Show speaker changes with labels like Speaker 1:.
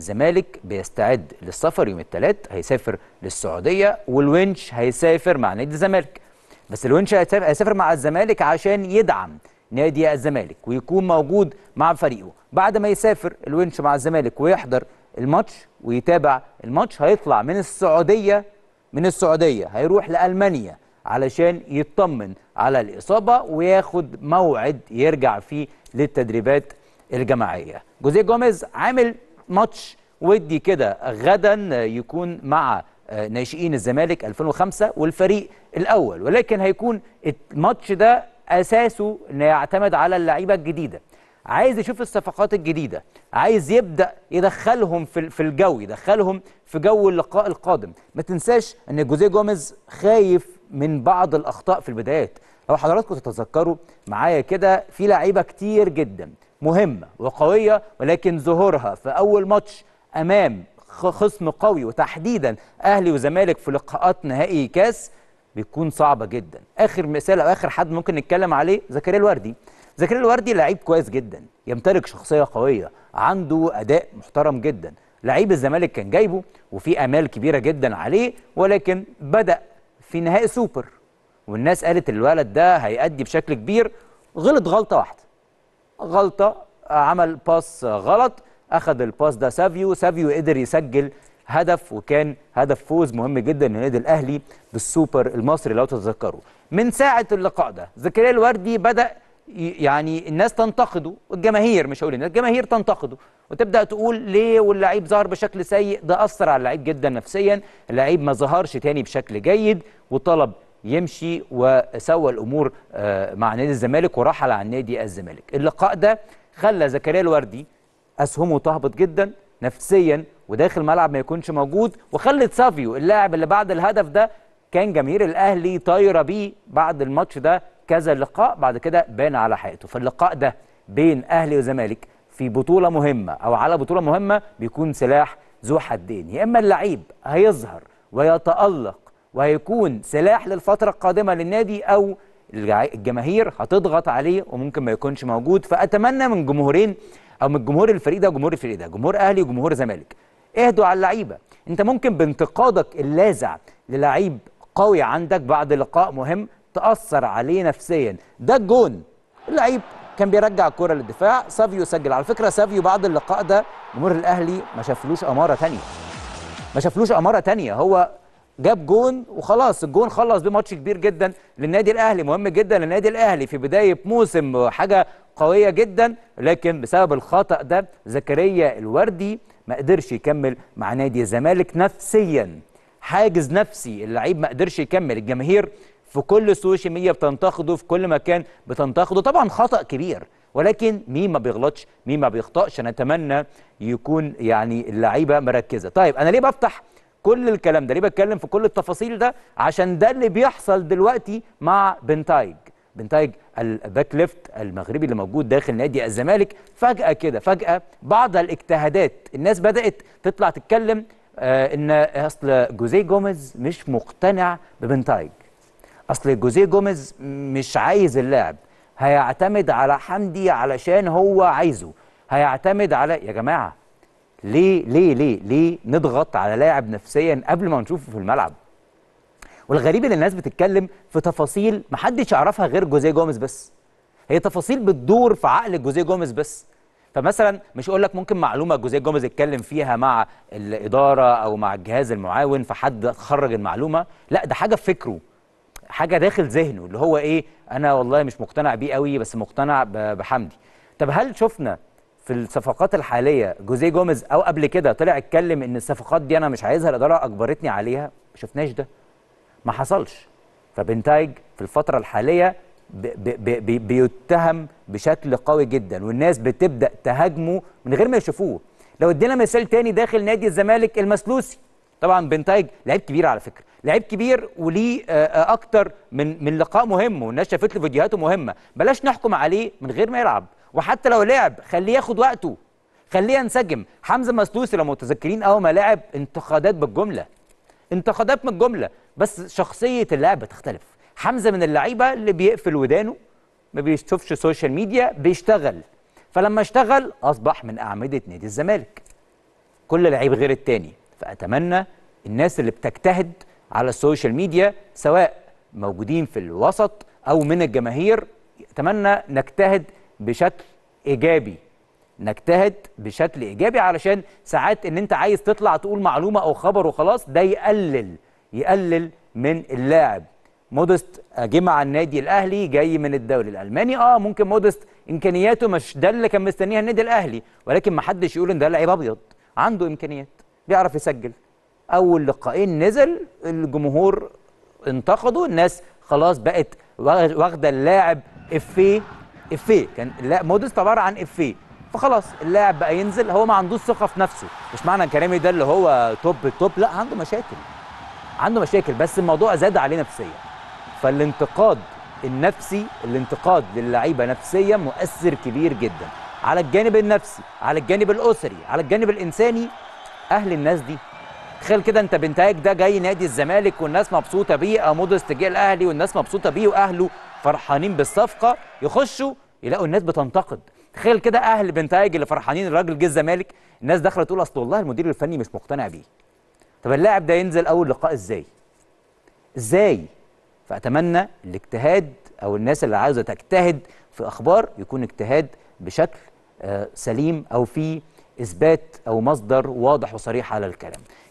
Speaker 1: الزمالك بيستعد للسفر يوم الثلاث هيسافر للسعوديه والونش هيسافر مع نادي الزمالك بس الونش هيسافر مع الزمالك عشان يدعم نادي الزمالك ويكون موجود مع فريقه بعد ما يسافر الونش مع الزمالك ويحضر الماتش ويتابع الماتش هيطلع من السعوديه من السعوديه هيروح لالمانيا علشان يطمن على الاصابه وياخد موعد يرجع فيه للتدريبات الجماعيه جوزيه جوميز عامل ماتش ودي كده غدا يكون مع آه، ناشئين الزمالك 2005 والفريق الاول ولكن هيكون الماتش ده اساسه انه يعتمد على اللعيبه الجديده عايز يشوف الصفقات الجديده عايز يبدا يدخلهم في في الجو يدخلهم في جو اللقاء القادم ما تنساش ان جوزيه جوميز خايف من بعض الاخطاء في البدايات لو حضراتكم تتذكروا معايا كده في لعيبه كتير جدا مهمة وقوية ولكن ظهورها في أول ماتش أمام خصم قوي وتحديدا أهلي وزمالك في لقاءات نهائي كاس بيكون صعبة جدا آخر مثال أو آخر حد ممكن نتكلم عليه زكريا الوردي زكريا الوردي لعيب كويس جدا يمتلك شخصية قوية عنده أداء محترم جدا لعيب الزمالك كان جايبه وفي امال كبيره جدا عليه ولكن بدا في نهائي سوبر والناس قالت الولد ده هيأدي بشكل كبير غلط غلطه واحده غلطه عمل باس غلط اخذ الباس ده سافيو سافيو قدر يسجل هدف وكان هدف فوز مهم جدا للنادي الاهلي بالسوبر المصري لو تتذكروا من ساعه اللقاء ده زكريا الوردي بدا يعني الناس تنتقده والجماهير مش هقول الناس الجماهير تنتقده وتبدا تقول ليه واللعيب ظهر بشكل سيء ده اثر على اللعيب جدا نفسيا اللعيب ما ظهرش تاني بشكل جيد وطلب يمشي وسوى الامور آه، مع نادي الزمالك ورحل عن نادي الزمالك اللقاء ده خلى زكريا الوردي اسهمه تهبط جدا نفسيا وداخل الملعب ما يكونش موجود وخلت سافيو اللاعب اللي بعد الهدف ده كان جماهير الاهلي طايره بيه بعد الماتش ده كذا لقاء بعد كده بان على حقيقته فاللقاء ده بين اهلي وزمالك في بطوله مهمه او على بطوله مهمه بيكون سلاح ذو حدين يا اما اللعيب هيظهر ويتالق وهيكون سلاح للفتره القادمه للنادي او الجماهير هتضغط عليه وممكن ما يكونش موجود فاتمنى من جمهورين او من الجمهور الفريق ده وجمهور الفريق ده جمهور اهلي وجمهور زمالك اهدوا على اللعيبه انت ممكن بانتقادك اللاذع للعيب قوي عندك بعد لقاء مهم تاثر عليه نفسيا ده الجون اللعيب كان بيرجع الكره للدفاع سافيو سجل على فكره سافيو بعد اللقاء ده جمهور الاهلي ما شافلوش اماره ثانيه ما شافلوش اماره ثانيه هو جاب جون وخلاص الجون خلص بيه ماتش كبير جدا للنادي الاهلي مهم جدا للنادي الاهلي في بدايه موسم حاجه قويه جدا لكن بسبب الخطا ده زكريا الوردي ما قدرش يكمل مع نادي الزمالك نفسيا حاجز نفسي اللعيب ما قدرش يكمل الجماهير في كل السوشيال ميديا بتنتقده في كل مكان بتنتقده طبعا خطا كبير ولكن مين ما بيغلطش مين ما بيخطاش انا اتمنى يكون يعني اللعيبه مركزه طيب انا ليه بفتح كل الكلام ده ليه بتكلم في كل التفاصيل ده عشان ده اللي بيحصل دلوقتي مع بنتايج بنتايج الباك ليفت المغربي اللي موجود داخل نادي الزمالك فجأة كده فجأة بعض الاجتهادات الناس بدأت تطلع تتكلم آه ان اصل جوزيه جوميز مش مقتنع ببنتايج اصل جوزيه جوميز مش عايز اللاعب هيعتمد على حمدي علشان هو عايزه هيعتمد على يا جماعه ليه ليه ليه ليه نضغط على لاعب نفسيا قبل ما نشوفه في الملعب والغريب ان الناس بتتكلم في تفاصيل محدش يعرفها غير جوزيه جوميز بس هي تفاصيل بتدور في عقل جوزيه جوميز بس فمثلا مش اقول لك ممكن معلومه جوزيه جوميز اتكلم فيها مع الاداره او مع الجهاز المعاون فحد خرج المعلومه لا ده حاجه في فكره حاجه داخل ذهنه اللي هو ايه انا والله مش مقتنع بيه قوي بس مقتنع بحمدي طب هل شفنا في الصفقات الحاليه جوزيه جوميز او قبل كده طلع اتكلم ان الصفقات دي انا مش عايزها الاداره اجبرتني عليها ما شفناش ده ما حصلش فبنتايج في الفتره الحاليه بي بي بي بيتهم بشكل قوي جدا والناس بتبدا تهاجمه من غير ما يشوفوه لو ادينا مثال تاني داخل نادي الزمالك المسلوسي طبعا بنتايج لعيب كبير على فكره لعيب كبير وليه آه، آه، اكتر من من لقاء مهم والناس شافت له فيديوهاته مهمه بلاش نحكم عليه من غير ما يلعب وحتى لو لعب خليه ياخد وقته خليه ينسجم حمزه مسلوسي لو متذكرين اول ما لعب انتقادات بالجمله انتقادات من الجمله بس شخصيه اللاعب بتختلف حمزه من اللعيبه اللي بيقفل ودانه ما بيشوفش سوشيال ميديا بيشتغل فلما اشتغل اصبح من اعمده نادي الزمالك كل لعيب غير التاني فاتمنى الناس اللي بتجتهد على السوشيال ميديا سواء موجودين في الوسط او من الجماهير اتمنى نجتهد بشكل ايجابي نجتهد بشكل ايجابي علشان ساعات ان انت عايز تطلع تقول معلومه او خبر وخلاص ده يقلل يقلل من اللاعب مودست آه، جه مع النادي الاهلي جاي من الدوري الالماني اه ممكن مودست امكانياته مش ده اللي كان مستنيها النادي الاهلي ولكن ما حدش يقول ان ده لعيب ابيض عنده امكانيات بيعرف يسجل اول لقاءين نزل الجمهور انتقدوا الناس خلاص بقت واخده اللاعب افيه افيه كان مودست عباره عن افيه فخلاص اللاعب بقى ينزل هو ما عندوش ثقه في نفسه مش معنى كلامي ده اللي هو توب توب لا عنده مشاكل عنده مشاكل بس الموضوع زاد عليه نفسيا فالانتقاد النفسي الانتقاد للعيبه نفسيا مؤثر كبير جدا على الجانب النفسي على الجانب الاسري على الجانب الانساني اهل الناس دي تخيل كده انت بنتاج ده جاي نادي الزمالك والناس مبسوطه بيه او مودست جه الاهلي والناس مبسوطه بيه واهله فرحانين بالصفقه يخشوا يلاقوا الناس بتنتقد تخيل كده اهل بنتايج اللي فرحانين الراجل جه الزمالك الناس داخله تقول اصل والله المدير الفني مش مقتنع بيه طب اللاعب ده ينزل اول لقاء ازاي ازاي فاتمنى الاجتهاد او الناس اللي عايزه تجتهد في اخبار يكون اجتهاد بشكل آه، سليم او في اثبات او مصدر واضح وصريح على الكلام